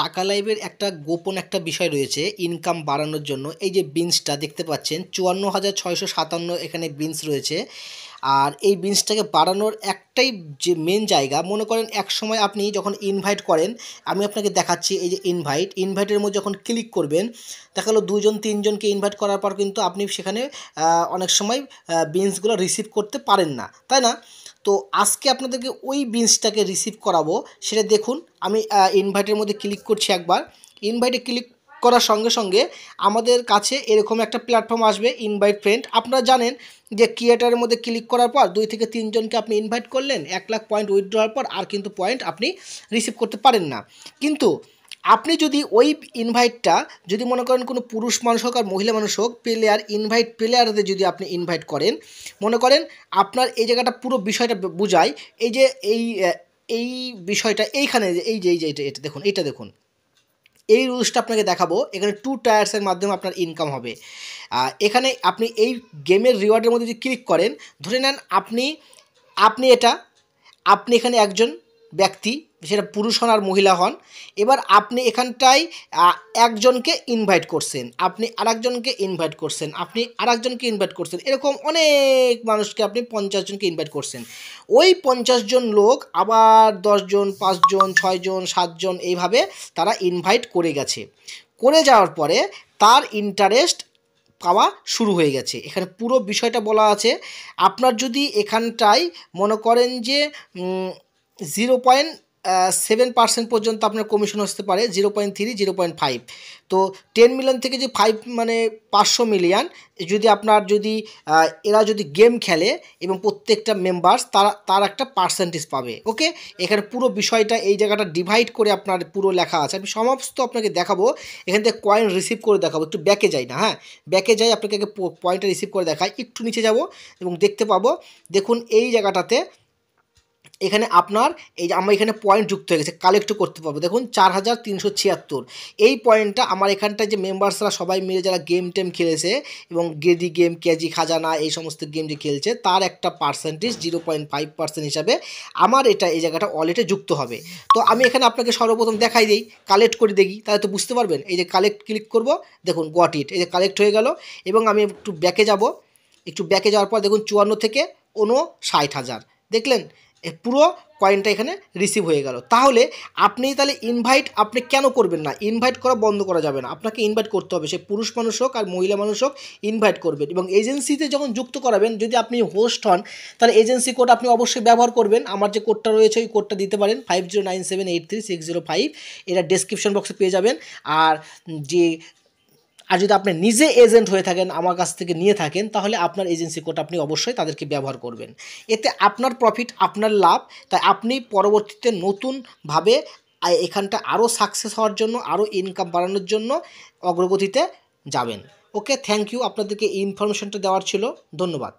টাকা লাইভের একটা গোপন একটা বিষয় রয়েছে ইনকাম বাড়ানোর জন্য এই যে বিনসটা দেখতে পাচ্ছেন চুয়ান্ন হাজার ছয়শো সাতান্ন এখানে বিনস রয়েছে আর এই বিনসটাকে বাড়ানোর একটাই যে মেন জায়গা মনে করেন এক সময় আপনি যখন ইনভাইট করেন আমি আপনাকে দেখাচ্ছি এই যে ইনভাইট ইনভাইটের মধ্যে যখন ক্লিক করবেন দেখা গেলো দুজন তিনজনকে ইনভাইট করার পর কিন্তু আপনি সেখানে অনেক সময় বিনসগুলো রিসিভ করতে পারেন না তাই না তো আজকে আপনাদেরকে ওই বিনসটাকে রিসিভ করাবো সেটা দেখুন আমি ইনভাইটের মধ্যে ক্লিক করছি একবার ইনভাইটে ক্লিক করার সঙ্গে সঙ্গে আমাদের কাছে এরকম একটা প্ল্যাটফর্ম আসবে ইনভাইট ফ্রেন্ড আপনারা জানেন যে ক্রিয়েটারের মধ্যে ক্লিক করার পর দুই থেকে তিনজনকে আপনি ইনভাইট করলেন এক লাখ পয়েন্ট উইথড্রয়ার পর আর কিন্তু পয়েন্ট আপনি রিসিভ করতে পারেন না কিন্তু আপনি যদি ওই ইনভাইটটা যদি মনে করেন কোনো পুরুষ মানুষ হোক আর মহিলা মানুষ হোক প্লেয়ার ইনভাইট প্লেয়ারদের যদি আপনি ইনভাইট করেন মনে করেন আপনার এই জায়গাটা পুরো বিষয়টা বোঝায় এই যে এই এই বিষয়টা এইখানে এই যে এই যে এটা দেখুন এটা দেখুন এই রুলসটা আপনাকে দেখাবো এখানে টু টায়ার্সের মাধ্যমে আপনার ইনকাম হবে এখানে আপনি এই গেমের রিওয়ার্ডের মধ্যে যদি ক্লিক করেন ধরে নেন আপনি আপনি এটা আপনি এখানে একজন ব্যক্তি সেটা পুরুষ হন আর মহিলা হন এবার আপনি এখানটায় একজনকে ইনভাইট করছেন আপনি আরেকজনকে ইনভাইট করছেন আপনি আরেকজনকে ইনভাইট করছেন এরকম অনেক মানুষকে আপনি পঞ্চাশ জনকে ইনভাইট করছেন ওই পঞ্চাশ জন লোক আবার দশজন পাঁচজন ছয়জন সাতজন এইভাবে তারা ইনভাইট করে গেছে করে যাওয়ার পরে তার ইন্টারেস্ট পাওয়া শুরু হয়ে গেছে এখানে পুরো বিষয়টা বলা আছে আপনার যদি এখানটায় মনে করেন যে জিরো পয়েন্ট সেভেন পার্সেন্ট পর্যন্ত আপনার কমিশন আসতে পারে zero point three zero point five to ten million থেকে যে ফাইভ মানে পাঁচশো মিলিয়ন যদি আপনার যদি এরা যদি গেম খেলে এবং প্রত্যেকটা মেম্বার্স তারা তার একটা পার্সেন্টেজ পাবে ওকে এখানে পুরো বিষয়টা এই জায়গাটা ডিভাইড করে আপনার পুরো লেখা আছে আমি সমস্ত আপনাকে দেখাবো এখান থেকে কয়েন রিসিভ করে দেখাবো একটু ব্যাকে যাই না হ্যাঁ ব্যাকে যাই আপনাকে পয়েন্টটা রিসিভ করে দেখায় একটু নিচে যাব এবং দেখতে পাবো দেখুন এই জায়গাটাতে এখানে আপনার এই যে আমার এখানে পয়েন্ট যুক্ত হয়ে গেছে কালেক্ট করতে পারবো দেখুন চার হাজার তিনশো ছিয়াত্তর এই পয়েন্টটা আমার এখানটায় যে মেম্বার্সরা সবাই মিলে যারা গেম টেম খেলেছে এবং গেদি গেম কেজি খাজানা এই সমস্ত গেম যে খেলছে তার একটা percentage zero point five percent হিসাবে আমার এটা এই জায়গাটা ওয়ালেটে যুক্ত হবে তো আমি এখানে আপনাকে সর্বপ্রথম দেখাই দিই কালেক্ট করে দেখি তাহলে তো বুঝতে পারবেন এই যে কালেক্ট ক্লিক করব দেখুন গট ইট এই যে কালেক্ট হয়ে গেল এবং আমি একটু ব্যাকে যাব একটু ব্যাকে যাওয়ার পর দেখুন চুয়ান্ন থেকে ষাট হাজার দেখলেন পুরো কয়েনটা এখানে রিসিভ হয়ে গেল তাহলে আপনি তাহলে ইনভাইট আপনি কেন করবেন না ইনভাইট করা বন্ধ করা যাবে না আপনাকে ইনভাইট করতে হবে সে পুরুষ মানুষ হোক আর মহিলা মানুষ হোক ইনভাইট করবেন এবং এজেন্সিতে যখন যুক্ত করাবেন যদি আপনি হোস্ট হন তাহলে এজেন্সি কোড আপনি অবশ্যই ব্যবহার করবেন আমার যে কোডটা রয়েছে ওই কোডটা দিতে পারেন five zero nine seven eight three six zero five এটা ডেসক্রিপশন বক্সে পেয়ে যাবেন আর যে আর যদি আপনি নিজে এজেন্ট হয়ে থাকেন আমার কাছ থেকে নিয়ে থাকেন তাহলে আপনার এজেন্সি কোড আপনি অবশ্যই তাদেরকে ব্যবহার করবেন এতে আপনার প্রফিট আপনার লাভ তাই আপনি পরবর্তীতে নতুনভাবে এখানটা আরও সাকসেস হওয়ার জন্য আরও ইনকাম বাড়ানোর জন্য অগ্রগতিতে যাবেন ওকে থ্যাংক ইউ আপনাদেরকে এই ইনফরমেশনটা দেওয়ার ছিল ধন্যবাদ